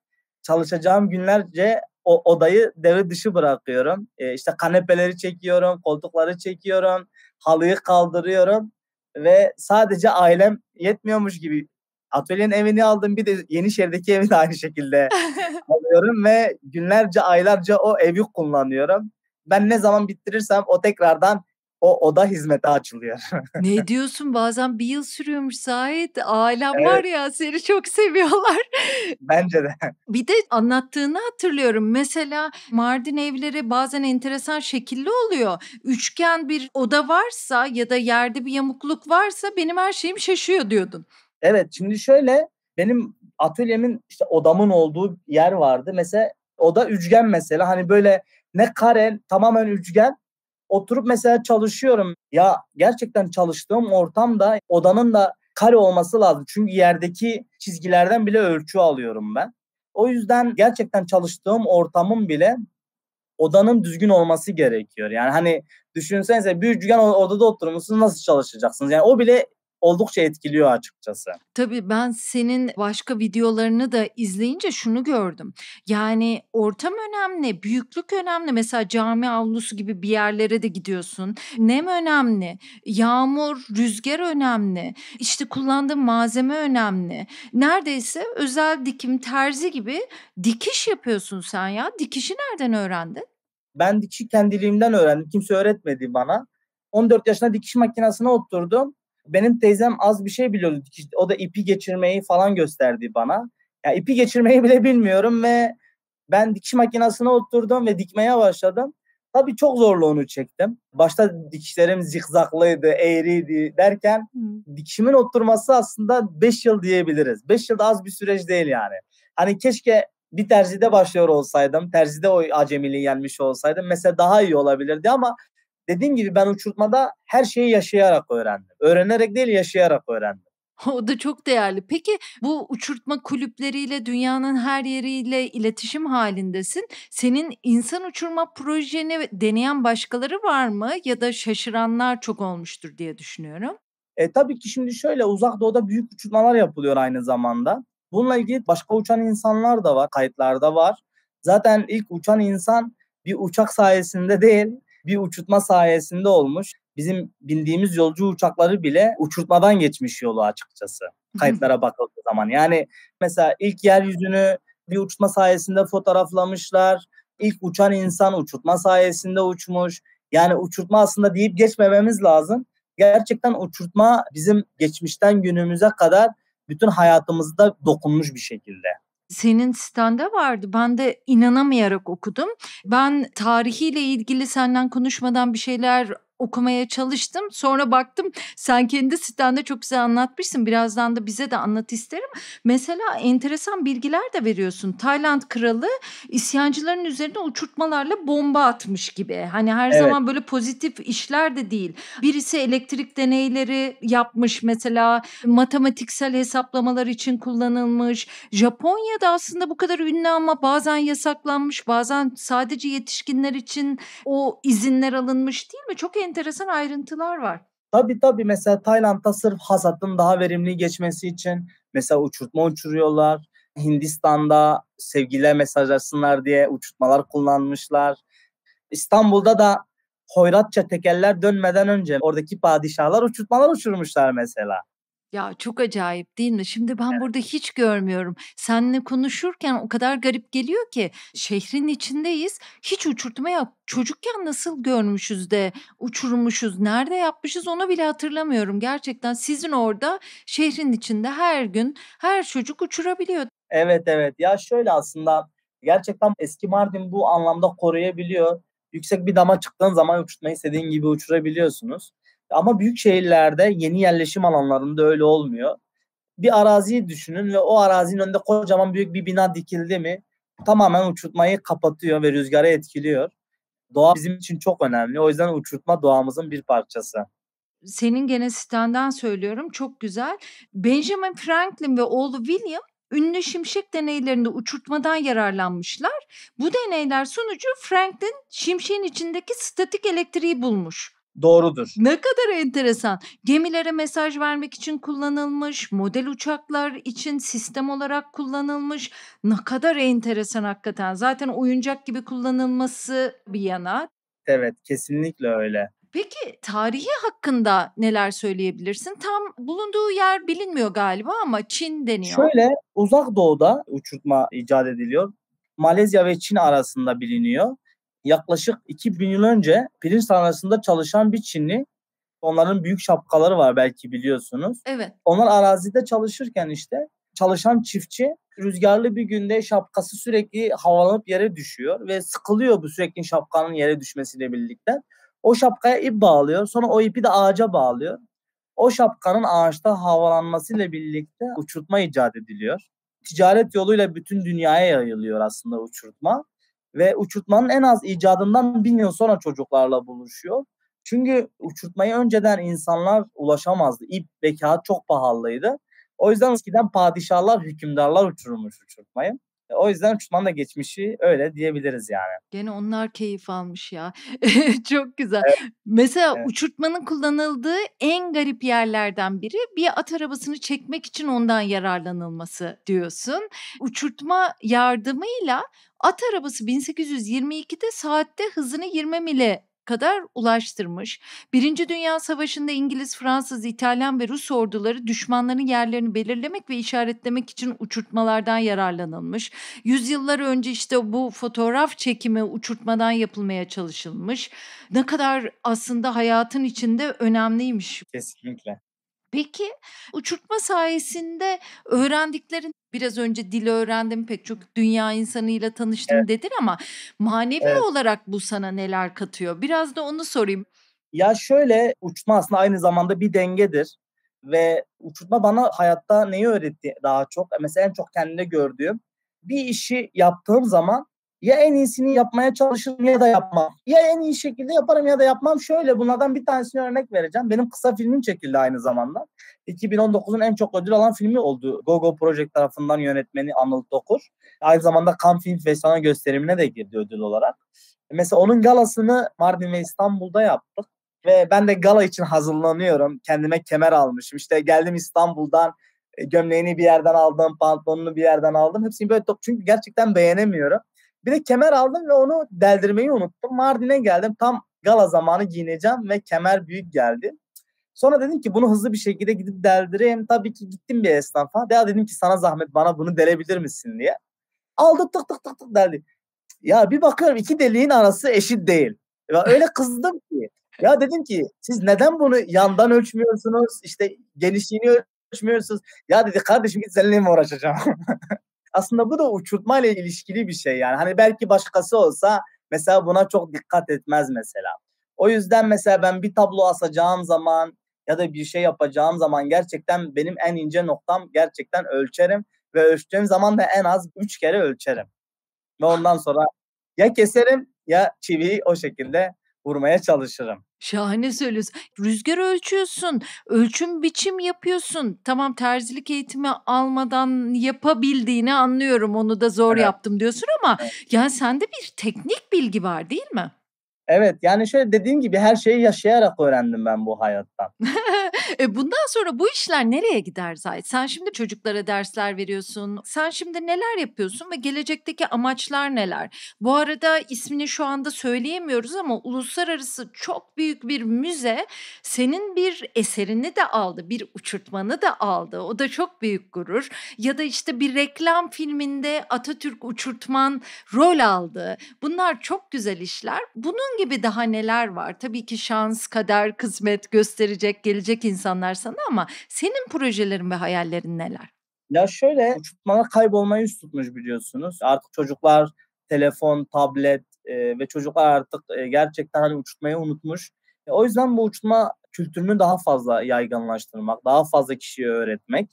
çalışacağım günlerce o odayı devre dışı bırakıyorum. E, işte kanepeleri çekiyorum, koltukları çekiyorum, halıyı kaldırıyorum ve sadece ailem yetmiyormuş gibi Atölyenin evini aldım bir de Yenişehir'deki evi de aynı şekilde alıyorum ve günlerce aylarca o evi kullanıyorum. Ben ne zaman bitirirsem o tekrardan o oda hizmete açılıyor. ne diyorsun bazen bir yıl sürüyormuş Zahit. Ailem evet. var ya seni çok seviyorlar. Bence de. Bir de anlattığını hatırlıyorum. Mesela Mardin evleri bazen enteresan şekilli oluyor. Üçgen bir oda varsa ya da yerde bir yamukluk varsa benim her şeyim şaşıyor diyordun. Evet şimdi şöyle benim atölyemin işte odamın olduğu yer vardı. Mesela oda üçgen mesela hani böyle ne kare tamamen üçgen oturup mesela çalışıyorum. Ya gerçekten çalıştığım ortamda odanın da kare olması lazım. Çünkü yerdeki çizgilerden bile ölçü alıyorum ben. O yüzden gerçekten çalıştığım ortamım bile odanın düzgün olması gerekiyor. Yani hani düşünsenize bir üçgen odada oturmuşsunuz nasıl çalışacaksınız? Yani o bile oldukça etkiliyor açıkçası. Tabii ben senin başka videolarını da izleyince şunu gördüm. Yani ortam önemli, büyüklük önemli. Mesela cami avlusu gibi bir yerlere de gidiyorsun. Nem önemli, yağmur, rüzgar önemli. İşte kullandığın malzeme önemli. Neredeyse özel dikim terzi gibi dikiş yapıyorsun sen ya. Dikişi nereden öğrendin? Ben dikişi kendiliğimden öğrendim. Kimse öğretmedi bana. 14 yaşında dikiş makinesine oturdum. Benim teyzem az bir şey biliyordu. o da ipi geçirmeyi falan gösterdi bana. Ya yani ipi geçirmeyi bile bilmiyorum ve ben dikiş makinesine oturdum ve dikmeye başladım. Tabii çok zorluğunu çektim. Başta dikişlerim zikzaklıydı, eğriydi derken hmm. dikişimin oturması aslında 5 yıl diyebiliriz. 5 yıl az bir süreç değil yani. Hani keşke bir terzide başlıyor olsaydım, terzide o acemiliği yenmiş olsaydım mesela daha iyi olabilirdi ama Dediğim gibi ben uçurtmada her şeyi yaşayarak öğrendim. Öğrenerek değil yaşayarak öğrendim. O da çok değerli. Peki bu uçurtma kulüpleriyle dünyanın her yeriyle iletişim halindesin. Senin insan uçurma projeni deneyen başkaları var mı ya da şaşıranlar çok olmuştur diye düşünüyorum. E, tabii ki şimdi şöyle uzak doğuda büyük uçurtmalar yapılıyor aynı zamanda. Bununla ilgili başka uçan insanlar da var, kayıtlarda var. Zaten ilk uçan insan bir uçak sayesinde değil, bir uçurtma sayesinde olmuş. Bizim bildiğimiz yolcu uçakları bile uçurtmadan geçmiş yolu açıkçası. Kayıtlara bakıldığı zaman. Yani mesela ilk yeryüzünü bir uçurtma sayesinde fotoğraflamışlar. İlk uçan insan uçurtma sayesinde uçmuş. Yani uçurtma aslında deyip geçmememiz lazım. Gerçekten uçurtma bizim geçmişten günümüze kadar bütün hayatımızda dokunmuş bir şekilde senin sitende vardı. Ben de inanamayarak okudum. Ben tarihiyle ilgili senden konuşmadan bir şeyler okumaya çalıştım. Sonra baktım sen kendi sitende çok güzel anlatmışsın. Birazdan da bize de anlat isterim. Mesela enteresan bilgiler de veriyorsun. Tayland kralı isyancıların üzerine uçurtmalarla bomba atmış gibi. Hani her evet. zaman böyle pozitif işler de değil. Birisi elektrik deneyleri yapmış mesela matematiksel hesaplamalar için kullanılmış. Japonya'da aslında bu kadar ünlü ama bazen yasaklanmış, bazen sadece yetişkinler için o izinler alınmış değil mi? Çok enteresan enteresan ayrıntılar var. Tabii tabii mesela Tayland'da sırf hasatın daha verimli geçmesi için mesela uçurtma uçuruyorlar. Hindistan'da sevgililer mesaj atsınlar diye uçurtmalar kullanmışlar. İstanbul'da da hoyratça tekeller dönmeden önce oradaki padişahlar uçurtmalar uçurmuşlar mesela. Ya çok acayip değil mi? Şimdi ben evet. burada hiç görmüyorum. Seninle konuşurken o kadar garip geliyor ki şehrin içindeyiz. Hiç uçurtma yok. Çocukken nasıl görmüşüz de uçurmuşuz, nerede yapmışız onu bile hatırlamıyorum. Gerçekten sizin orada şehrin içinde her gün her çocuk uçurabiliyor. Evet evet ya şöyle aslında gerçekten eski Mardin bu anlamda koruyabiliyor. Yüksek bir dama çıktığın zaman uçurtmayı istediğin gibi uçurabiliyorsunuz. Ama büyük şehirlerde yeni yerleşim alanlarında öyle olmuyor. Bir araziyi düşünün ve o arazinin önünde kocaman büyük bir bina dikildi mi tamamen uçurtmayı kapatıyor ve rüzgara etkiliyor. Doğa bizim için çok önemli. O yüzden uçurtma doğamızın bir parçası senin gene sitenden söylüyorum çok güzel. Benjamin Franklin ve oğlu William ünlü şimşek deneylerinde uçurtmadan yararlanmışlar. Bu deneyler sonucu Franklin şimşeğin içindeki statik elektriği bulmuş doğrudur. Ne kadar enteresan. Gemilere mesaj vermek için kullanılmış, model uçaklar için sistem olarak kullanılmış. Ne kadar enteresan hakikaten. Zaten oyuncak gibi kullanılması bir yana. Evet, kesinlikle öyle. Peki tarihi hakkında neler söyleyebilirsin? Tam bulunduğu yer bilinmiyor galiba ama Çin deniyor. Şöyle uzak doğuda uçurtma icat ediliyor. Malezya ve Çin arasında biliniyor yaklaşık 2000 yıl önce pirinç tarlasında çalışan bir Çinli onların büyük şapkaları var belki biliyorsunuz. Evet. Onlar arazide çalışırken işte çalışan çiftçi rüzgarlı bir günde şapkası sürekli havalanıp yere düşüyor ve sıkılıyor bu sürekli şapkanın yere düşmesiyle birlikte. O şapkaya ip bağlıyor. Sonra o ipi de ağaca bağlıyor. O şapkanın ağaçta havalanmasıyla birlikte uçurtma icat ediliyor. Ticaret yoluyla bütün dünyaya yayılıyor aslında uçurtma ve uçurtmanın en az icadından bin yıl sonra çocuklarla buluşuyor. Çünkü uçurtmayı önceden insanlar ulaşamazdı. İp ve kağıt çok pahalıydı. O yüzden eskiden padişahlar, hükümdarlar uçurmuş uçurtmayı. E, o yüzden da geçmişi öyle diyebiliriz yani. Gene onlar keyif almış ya. Çok güzel. Evet. Mesela evet. uçurtmanın kullanıldığı en garip yerlerden biri bir at arabasını çekmek için ondan yararlanılması diyorsun. Uçurtma yardımıyla at arabası 1822'de saatte hızını 20 mile kadar ulaştırmış. Birinci Dünya Savaşı'nda İngiliz, Fransız, İtalyan ve Rus orduları düşmanların yerlerini belirlemek ve işaretlemek için uçurtmalardan yararlanılmış. Yüzyıllar önce işte bu fotoğraf çekimi uçurtmadan yapılmaya çalışılmış. Ne kadar aslında hayatın içinde önemliymiş. Kesinlikle. Peki uçurtma sayesinde öğrendiklerin biraz önce dil öğrendim pek çok dünya insanıyla tanıştım evet. dedin ama manevi evet. olarak bu sana neler katıyor? Biraz da onu sorayım. Ya şöyle uçma aslında aynı zamanda bir dengedir ve uçurtma bana hayatta neyi öğretti daha çok? Mesela en çok kendine gördüğüm bir işi yaptığım zaman ya en iyisini yapmaya çalışırım ya da yapmam. Ya en iyi şekilde yaparım ya da yapmam. Şöyle bunlardan bir tanesini örnek vereceğim. Benim kısa filmim çekildi aynı zamanda. 2019'un en çok ödül alan filmi oldu. GoGo Project tarafından yönetmeni Anıl Tokur. Aynı zamanda Cannes Film Festivali gösterimine de girdi ödül olarak. Mesela onun galasını Mardin ve İstanbul'da yaptık. Ve ben de gala için hazırlanıyorum. Kendime kemer almışım. İşte geldim İstanbul'dan e, gömleğini bir yerden aldım, pantolonunu bir yerden aldım. Hepsini böyle top çünkü gerçekten beğenemiyorum. Bir de kemer aldım ve onu deldirmeyi unuttum. Mardin'e geldim. Tam gala zamanı giyineceğim ve kemer büyük geldi. Sonra dedim ki bunu hızlı bir şekilde gidip deldireyim. Tabii ki gittim bir esnafa. Ya dedim ki sana zahmet bana bunu delebilir misin diye. Aldı tık tık tık tık deldi. Ya bir bakıyorum iki deliğin arası eşit değil. Ya öyle kızdım ki. Ya dedim ki siz neden bunu yandan ölçmüyorsunuz? İşte genişliğini ölçmüyorsunuz. Ya dedi kardeşim git seninle mi uğraşacağım? Aslında bu da uçurtma ile ilişkili bir şey yani. Hani belki başkası olsa mesela buna çok dikkat etmez mesela. O yüzden mesela ben bir tablo asacağım zaman ya da bir şey yapacağım zaman gerçekten benim en ince noktam gerçekten ölçerim ve ölçtüğüm zaman da en az 3 kere ölçerim. Ve ondan sonra ya keserim ya çiviyi o şekilde vurmaya çalışırım. Şahane söylüyorsun. Rüzgar ölçüyorsun, ölçüm biçim yapıyorsun. Tamam terzilik eğitimi almadan yapabildiğini anlıyorum. Onu da zor evet. yaptım diyorsun ama yani sende bir teknik bilgi var değil mi? Evet yani şöyle dediğim gibi her şeyi yaşayarak öğrendim ben bu hayattan. e bundan sonra bu işler nereye gider Zahit? Sen şimdi çocuklara dersler veriyorsun. Sen şimdi neler yapıyorsun ve gelecekteki amaçlar neler? Bu arada ismini şu anda söyleyemiyoruz ama uluslararası çok büyük bir müze senin bir eserini de aldı. Bir uçurtmanı da aldı. O da çok büyük gurur. Ya da işte bir reklam filminde Atatürk uçurtman rol aldı. Bunlar çok güzel işler. Bunun gibi daha neler var? Tabii ki şans, kader, kısmet gösterecek, gelecek insanlar sana ama senin projelerin ve hayallerin neler? Ya şöyle uçurtmalar kaybolmayı üst tutmuş biliyorsunuz. Artık çocuklar telefon, tablet e, ve çocuklar artık e, gerçekten hani uçurtmayı unutmuş. E, o yüzden bu uçurtma kültürünü daha fazla yaygınlaştırmak, daha fazla kişiye öğretmek.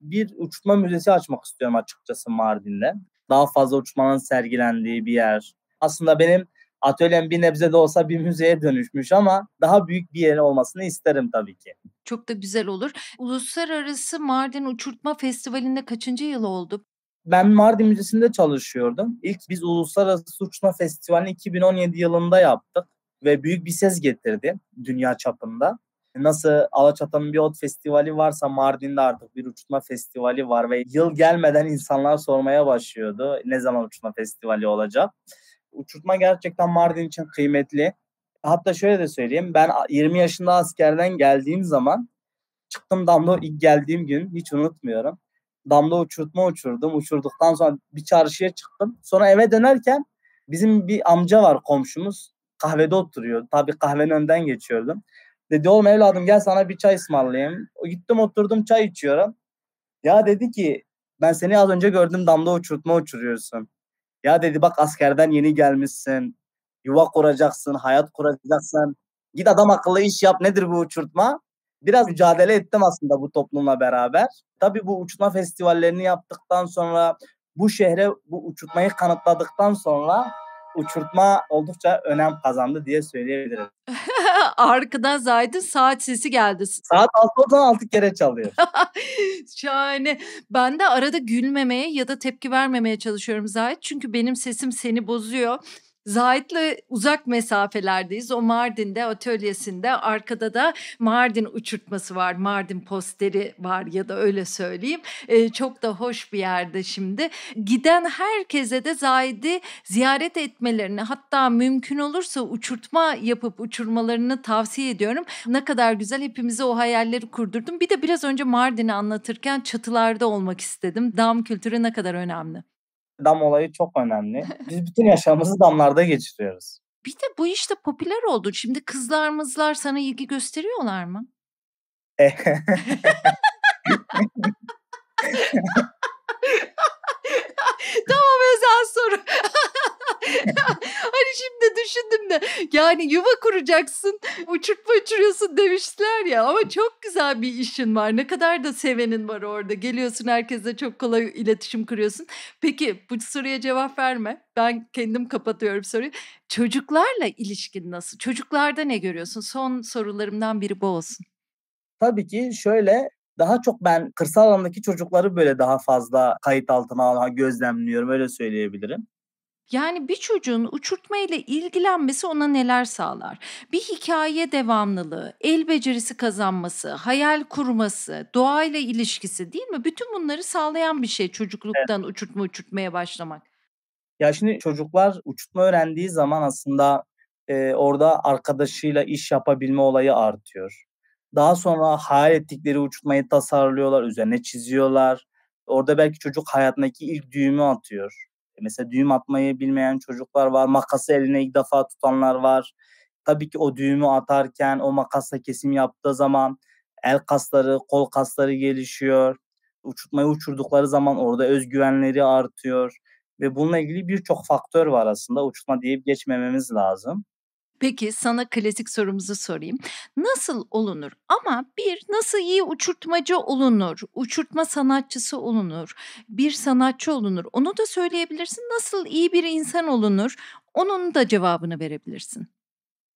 Bir uçurtma müzesi açmak istiyorum açıkçası Mardin'de. Daha fazla uçurtmanın sergilendiği bir yer. Aslında benim atölyem bir nebze de olsa bir müzeye dönüşmüş ama daha büyük bir yer olmasını isterim tabii ki. Çok da güzel olur. Uluslararası Mardin Uçurtma Festivali'nde kaçıncı yıl oldu? Ben Mardin Müzesi'nde çalışıyordum. İlk biz Uluslararası Uçurtma Festivali'ni 2017 yılında yaptık ve büyük bir ses getirdi dünya çapında. Nasıl Alaçatı'nın bir ot festivali varsa Mardin'de artık bir uçurtma festivali var ve yıl gelmeden insanlar sormaya başlıyordu ne zaman uçurtma festivali olacak uçurtma gerçekten Mardin için kıymetli. Hatta şöyle de söyleyeyim. Ben 20 yaşında askerden geldiğim zaman çıktım damla ilk geldiğim gün hiç unutmuyorum. Damla uçurtma uçurdum. Uçurduktan sonra bir çarşıya çıktım. Sonra eve dönerken bizim bir amca var komşumuz. Kahvede oturuyor. Tabii kahvenin önden geçiyordum. Dedi oğlum evladım gel sana bir çay ısmarlayayım. Gittim oturdum çay içiyorum. Ya dedi ki ben seni az önce gördüm damla uçurtma uçuruyorsun. Ya dedi bak askerden yeni gelmişsin. Yuva kuracaksın, hayat kuracaksın. Git adam akıllı iş yap. Nedir bu uçurtma? Biraz mücadele ettim aslında bu toplumla beraber. Tabii bu uçurtma festivallerini yaptıktan sonra bu şehre bu uçurtmayı kanıtladıktan sonra uçurtma oldukça önem kazandı diye söyleyebilirim. Arkadan zaten saat sesi geldi. Saat 6 o kere çalıyor. Şahane. Ben de arada gülmemeye ya da tepki vermemeye çalışıyorum Zahit. Çünkü benim sesim seni bozuyor. Zahit'le uzak mesafelerdeyiz. O Mardin'de atölyesinde arkada da Mardin uçurtması var. Mardin posteri var ya da öyle söyleyeyim. E, çok da hoş bir yerde şimdi. Giden herkese de Zahit'i ziyaret etmelerini hatta mümkün olursa uçurtma yapıp uçurmalarını tavsiye ediyorum. Ne kadar güzel hepimize o hayalleri kurdurdum. Bir de biraz önce Mardin'i anlatırken çatılarda olmak istedim. Dam kültürü ne kadar önemli dam olayı çok önemli. Biz bütün yaşamımızı damlarda geçiriyoruz. Bir de bu işte popüler oldu. Şimdi kızlar mızlar sana ilgi gösteriyorlar mı? Eh. tamam özel soru. hani şimdi düşündüm de yani yuva kuracaksın uçurtma uçuruyorsun demişler ya ama çok güzel bir işin var ne kadar da sevenin var orada geliyorsun herkese çok kolay iletişim kuruyorsun peki bu soruya cevap verme ben kendim kapatıyorum soruyu çocuklarla ilişkin nasıl çocuklarda ne görüyorsun son sorularımdan biri bu olsun Tabii ki şöyle daha çok ben kırsal alandaki çocukları böyle daha fazla kayıt altına alan gözlemliyorum öyle söyleyebilirim. Yani bir çocuğun uçurtma ile ilgilenmesi ona neler sağlar? Bir hikaye devamlılığı, el becerisi kazanması, hayal kurması, doğayla ilişkisi değil mi? Bütün bunları sağlayan bir şey çocukluktan evet. uçurtma uçurtmaya başlamak. Ya şimdi çocuklar uçurtma öğrendiği zaman aslında e, orada arkadaşıyla iş yapabilme olayı artıyor. Daha sonra hayal ettikleri uçurtmayı tasarlıyorlar, üzerine çiziyorlar. Orada belki çocuk hayatındaki ilk düğümü atıyor. E, mesela düğüm atmayı bilmeyen çocuklar var. Makası eline ilk defa tutanlar var. Tabii ki o düğümü atarken o makasla kesim yaptığı zaman el kasları, kol kasları gelişiyor. Uçurtmayı uçurdukları zaman orada özgüvenleri artıyor. Ve bununla ilgili birçok faktör var aslında. Uçurtma deyip geçmememiz lazım. Peki sana klasik sorumuzu sorayım. Nasıl olunur? Ama bir nasıl iyi uçurtmacı olunur? Uçurtma sanatçısı olunur. Bir sanatçı olunur. Onu da söyleyebilirsin. Nasıl iyi bir insan olunur? Onun da cevabını verebilirsin.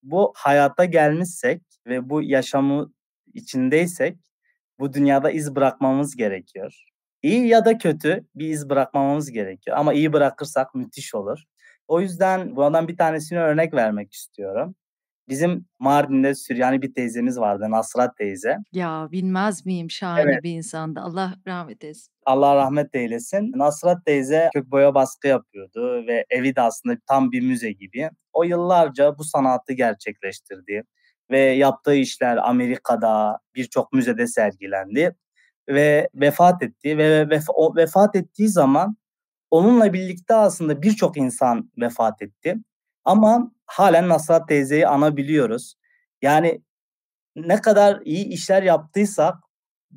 Bu hayata gelmişsek ve bu yaşamı içindeysek bu dünyada iz bırakmamız gerekiyor. İyi ya da kötü bir iz bırakmamamız gerekiyor. Ama iyi bırakırsak müthiş olur. O yüzden bundan bir tanesini örnek vermek istiyorum. Bizim Mardin'de Süryani bir teyzemiz vardı Nasrat teyze. Ya bilmez miyim şahane evet. bir insandı. Allah rahmet eylesin. Allah rahmet eylesin. Nasrat teyze kök boya baskı yapıyordu ve evi de aslında tam bir müze gibi. O yıllarca bu sanatı gerçekleştirdi ve yaptığı işler Amerika'da birçok müzede sergilendi ve vefat etti ve vef- o vefat ettiği zaman Onunla birlikte aslında birçok insan vefat etti. Ama halen Nasrat teyzeyi anabiliyoruz. Yani ne kadar iyi işler yaptıysak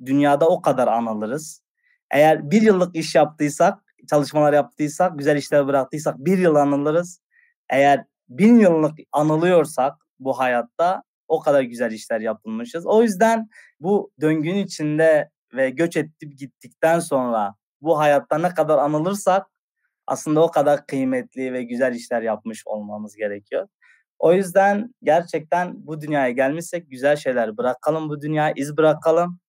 dünyada o kadar anılırız. Eğer bir yıllık iş yaptıysak, çalışmalar yaptıysak, güzel işler bıraktıysak bir yıl anılırız. Eğer bin yıllık anılıyorsak bu hayatta o kadar güzel işler yapılmışız. O yüzden bu döngünün içinde ve göç ettip gittikten sonra bu hayatta ne kadar anılırsak aslında o kadar kıymetli ve güzel işler yapmış olmamız gerekiyor. O yüzden gerçekten bu dünyaya gelmişsek güzel şeyler bırakalım bu dünyaya iz bırakalım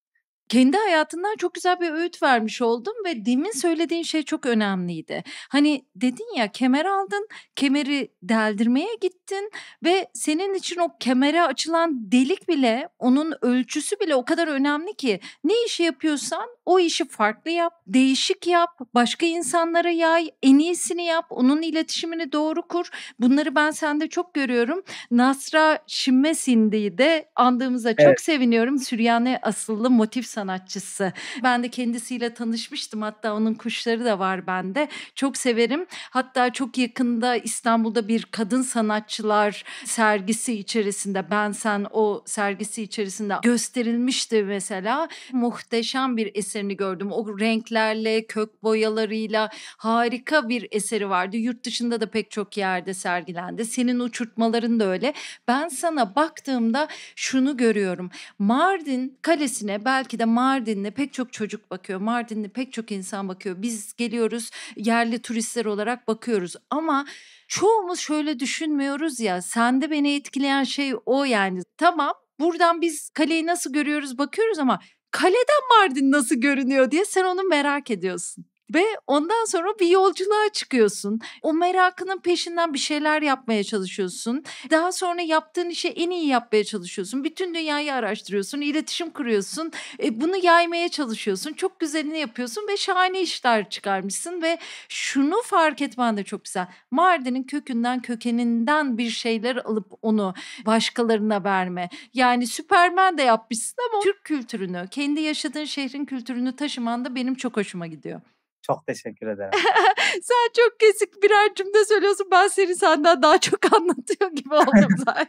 kendi hayatından çok güzel bir öğüt vermiş oldum ve demin söylediğin şey çok önemliydi. Hani dedin ya kemer aldın, kemeri deldirmeye gittin ve senin için o kemere açılan delik bile, onun ölçüsü bile o kadar önemli ki ne işi yapıyorsan o işi farklı yap, değişik yap, başka insanlara yay, en iyisini yap, onun iletişimini doğru kur. Bunları ben sende çok görüyorum. Nasra Şimmesindi'yi de andığımıza evet. çok seviniyorum. Süryani asıllı motif sanatçısı. Ben de kendisiyle tanışmıştım. Hatta onun kuşları da var bende. Çok severim. Hatta çok yakında İstanbul'da bir kadın sanatçılar sergisi içerisinde ben sen o sergisi içerisinde gösterilmişti mesela. Muhteşem bir eserini gördüm. O renklerle, kök boyalarıyla harika bir eseri vardı. Yurt dışında da pek çok yerde sergilendi. Senin uçurtmaların da öyle. Ben sana baktığımda şunu görüyorum. Mardin Kalesi'ne belki de Türkiye'de Mardin'le pek çok çocuk bakıyor. Mardin'le pek çok insan bakıyor. Biz geliyoruz yerli turistler olarak bakıyoruz ama çoğumuz şöyle düşünmüyoruz ya. Sende beni etkileyen şey o yani. Tamam buradan biz kaleyi nasıl görüyoruz bakıyoruz ama kaleden Mardin nasıl görünüyor diye sen onu merak ediyorsun. Ve ondan sonra bir yolculuğa çıkıyorsun. O merakının peşinden bir şeyler yapmaya çalışıyorsun. Daha sonra yaptığın işi en iyi yapmaya çalışıyorsun. Bütün dünyayı araştırıyorsun, iletişim kuruyorsun. E, bunu yaymaya çalışıyorsun. Çok güzelini yapıyorsun ve şahane işler çıkarmışsın ve şunu fark etmen de çok güzel. Mardin'in kökünden, kökeninden bir şeyler alıp onu başkalarına verme. Yani Süpermen de yapmışsın ama Türk kültürünü, kendi yaşadığın şehrin kültürünü taşıman da benim çok hoşuma gidiyor. Çok teşekkür ederim. Sen çok kesik birer cümle söylüyorsun. Ben seni senden daha çok anlatıyor gibi oldum zaten.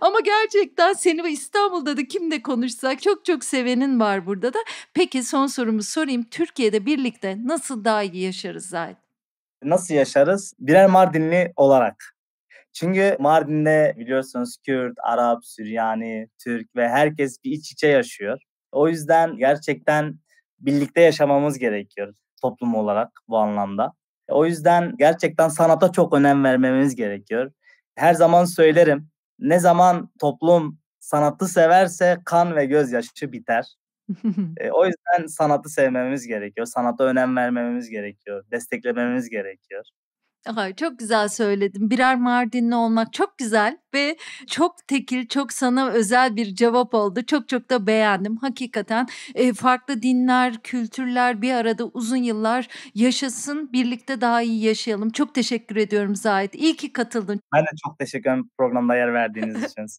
Ama gerçekten seni İstanbul'da da kimle konuşsak çok çok sevenin var burada da. Peki son sorumu sorayım. Türkiye'de birlikte nasıl daha iyi yaşarız zaten? Nasıl yaşarız? Birer Mardinli olarak. Çünkü Mardin'de biliyorsunuz Kürt, Arap, Süryani, Türk ve herkes bir iç içe yaşıyor. O yüzden gerçekten birlikte yaşamamız gerekiyor toplum olarak bu anlamda. E, o yüzden gerçekten sanata çok önem vermemiz gerekiyor. Her zaman söylerim. Ne zaman toplum sanatı severse kan ve gözyaşı biter. E, o yüzden sanatı sevmemiz gerekiyor. Sanata önem vermememiz gerekiyor. Desteklememiz gerekiyor. Aha, çok güzel söyledim. Birer Mardinli olmak çok güzel ve çok tekil, çok sana özel bir cevap oldu. Çok çok da beğendim. Hakikaten e, farklı dinler, kültürler bir arada uzun yıllar yaşasın. Birlikte daha iyi yaşayalım. Çok teşekkür ediyorum Zahit. İyi ki katıldın. Ben de çok teşekkür ederim programda yer verdiğiniz için.